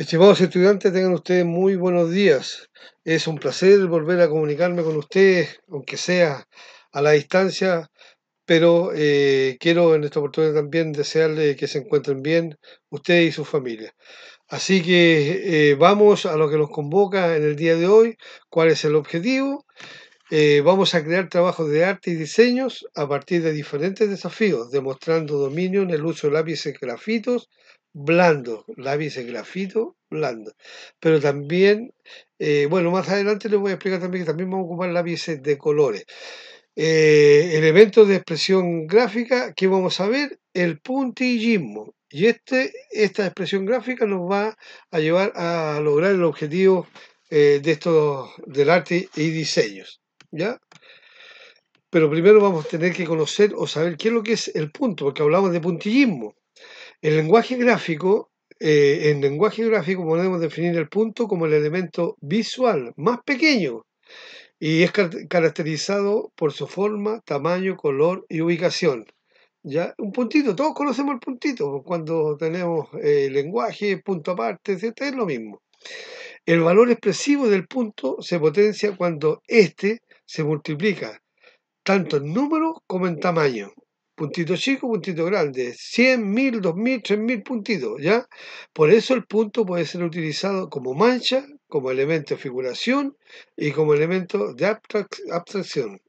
Estimados estudiantes, tengan ustedes muy buenos días. Es un placer volver a comunicarme con ustedes, aunque sea a la distancia, pero eh, quiero en esta oportunidad también desearles que se encuentren bien ustedes y sus familias. Así que eh, vamos a lo que nos convoca en el día de hoy, cuál es el objetivo eh, vamos a crear trabajos de arte y diseños a partir de diferentes desafíos, demostrando dominio en el uso de lápices grafitos blandos, lápices grafitos blandos. Pero también, eh, bueno, más adelante les voy a explicar también que también vamos a ocupar lápices de colores. Eh, elementos de expresión gráfica que vamos a ver, el puntillismo. Y este, esta expresión gráfica nos va a llevar a lograr el objetivo de estos del arte y diseños. ¿ya? Pero primero vamos a tener que conocer o saber qué es lo que es el punto, porque hablamos de puntillismo. El lenguaje gráfico, eh, en lenguaje gráfico podemos definir el punto como el elemento visual más pequeño y es caracterizado por su forma, tamaño, color y ubicación. ¿Ya? Un puntito, todos conocemos el puntito, cuando tenemos eh, lenguaje, punto aparte, etc., es lo mismo. El valor expresivo del punto se potencia cuando este se multiplica tanto en número como en tamaño. Puntito chico, puntito grande, 100.000, 2000, 3000 puntitos, ¿ya? Por eso el punto puede ser utilizado como mancha, como elemento de figuración y como elemento de abstracción.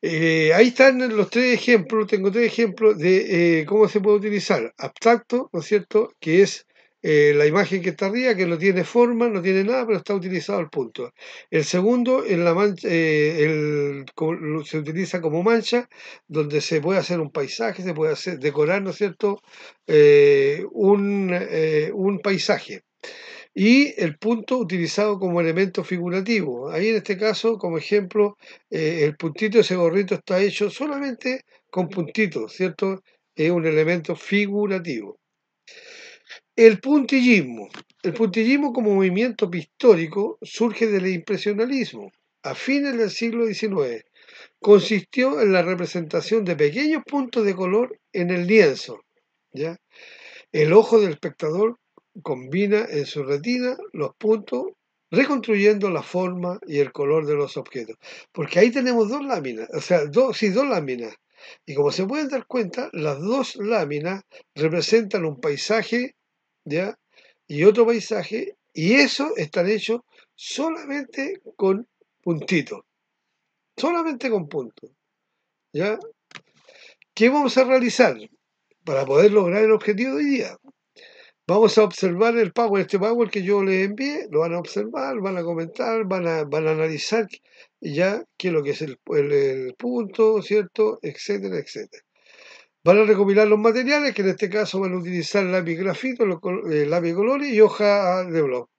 Eh, ahí están los tres ejemplos, tengo tres ejemplos de eh, cómo se puede utilizar. Abstracto, ¿no es cierto? Que es eh, la imagen que está arriba, que no tiene forma, no tiene nada, pero está utilizado el punto. El segundo, eh, el, se utiliza como mancha, donde se puede hacer un paisaje, se puede hacer, decorar, ¿no es cierto?, eh, un, un, paisaje. Y el punto utilizado como elemento figurativo. Ahí en este caso, como ejemplo, el puntito, ese gorrito está hecho solamente con puntitos, ¿cierto? Es un elemento figurativo. El puntillismo. El puntillismo como movimiento pictórico surge del impresionalismo a fines del siglo XIX. Consistió en la representación de pequeños puntos de color en el lienzo. ¿ya? El ojo del espectador combina en su retina los puntos reconstruyendo la forma y el color de los objetos. Porque ahí tenemos dos láminas, o sea, dos, sí, dos láminas. Y como se pueden dar cuenta, las dos láminas representan un paisaje y otro paisaje, y eso están hecho solamente con puntitos, solamente con puntos. ¿ya? ¿Qué vamos a realizar para poder lograr el objetivo de hoy día? Vamos a observar el Power, este Power que yo le envié, lo van a observar, van a comentar, van a, van a analizar ya qué es lo que es el punto, ¿cierto? Etcétera, etcétera. Van a recopilar los materiales, que en este caso van a utilizar lápiz grafito, eh, lápiz colores y hoja ah, de blog.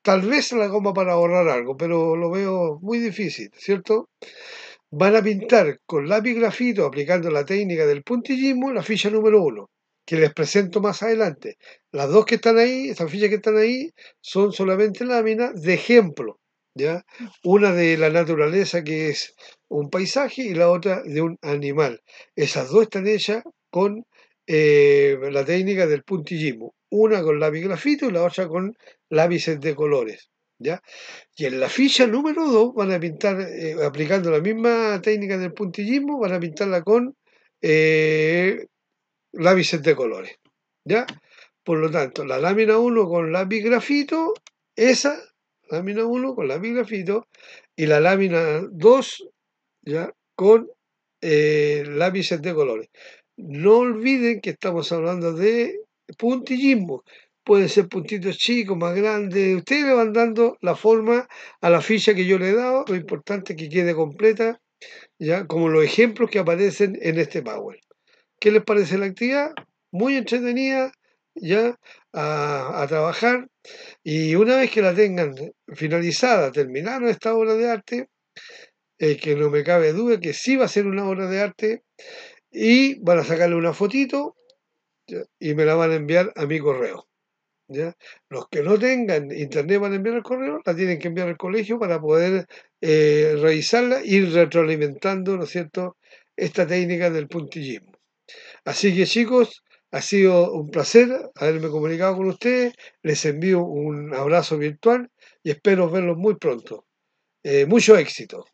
Tal vez la goma para ahorrar algo, pero lo veo muy difícil, ¿cierto? Van a pintar con lápiz grafito, aplicando la técnica del puntillismo, la ficha número uno, que les presento más adelante. Las dos que están ahí, estas fichas que están ahí, son solamente láminas de ejemplo, ¿ya? Una de la naturaleza, que es un paisaje y la otra de un animal. Esas dos están hechas con eh, la técnica del puntillismo, una con lápiz grafito y la otra con lápices de colores. ¿ya? Y en la ficha número 2 van a pintar, eh, aplicando la misma técnica del puntillismo, van a pintarla con eh, lápices de colores. ¿ya? Por lo tanto, la lámina 1 con lápiz grafito, esa lámina 1 con lápiz grafito y la lámina 2 ¿ya? con lápices de colores. No olviden que estamos hablando de puntillismo. Pueden ser puntitos chicos, más grandes. Ustedes le van dando la forma a la ficha que yo le he dado. Lo importante es que quede completa, ya como los ejemplos que aparecen en este Power. ¿Qué les parece la actividad? Muy entretenida, ya a, trabajar y una vez que la tengan finalizada, terminaron esta obra de arte, eh, que no me cabe duda que sí va a ser una obra de arte, y van a sacarle una fotito y me la van a enviar a mi correo. Los que no tengan internet van a enviar el correo, la tienen que enviar al colegio para poder eh, revisarla y retroalimentando, ¿no cierto?, esta técnica del puntillismo. Así que chicos, ha sido un placer haberme comunicado con ustedes. Les envío un abrazo virtual y espero verlos muy pronto. Eh, mucho éxito.